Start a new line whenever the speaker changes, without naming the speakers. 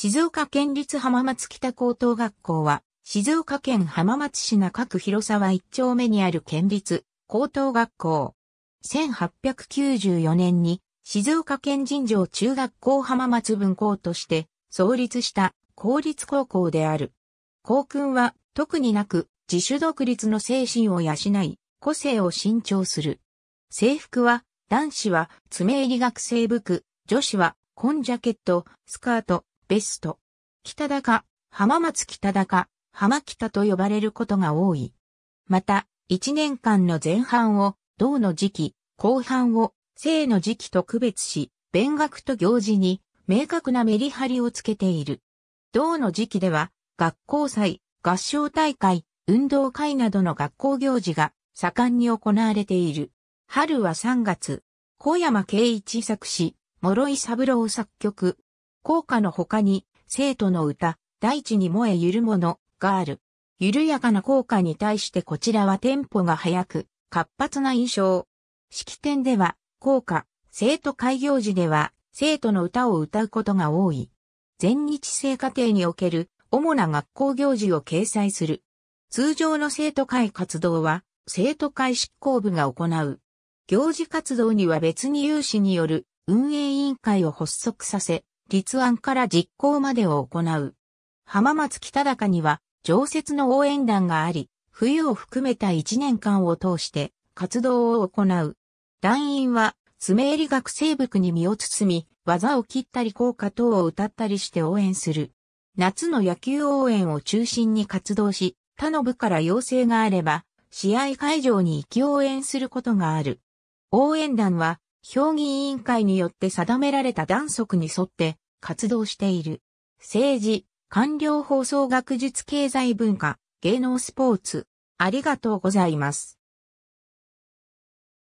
静岡県立浜松北高等学校は、静岡県浜松市中区広沢一丁目にある県立高等学校。1894年に静岡県尋常中学校浜松分校として創立した公立高校である。校訓は特になく自主独立の精神を養い、個性を伸長する。制服は男子は爪り学生服、女子はコンジャケット、スカート、ベスト、北高、浜松北高、浜北と呼ばれることが多い。また、一年間の前半を、銅の時期、後半を、生の時期と区別し、勉学と行事に、明確なメリハリをつけている。銅の時期では、学校祭、合唱大会、運動会などの学校行事が盛んに行われている。春は3月、小山慶一作詞、諸井三郎作曲、校歌の他に、生徒の歌、大地に燃えゆるものがある。緩やかな効果に対してこちらはテンポが速く、活発な印象。式典では、効果、生徒開業時では、生徒の歌を歌うことが多い。全日制課程における主な学校行事を掲載する。通常の生徒会活動は、生徒会執行部が行う。行事活動には別に有志による運営委員会を発足させ、立案から実行までを行う。浜松北高には常設の応援団があり、冬を含めた1年間を通して活動を行う。団員は、爪り学生服に身を包み、技を切ったり効果等を歌ったりして応援する。夏の野球応援を中心に活動し、他の部から要請があれば、試合会場に行き応援することがある。応援団は、評議委員会によって定められた断則に沿って活動している。政治、官僚放送学術経済文化、芸能スポーツ。ありがとうございます。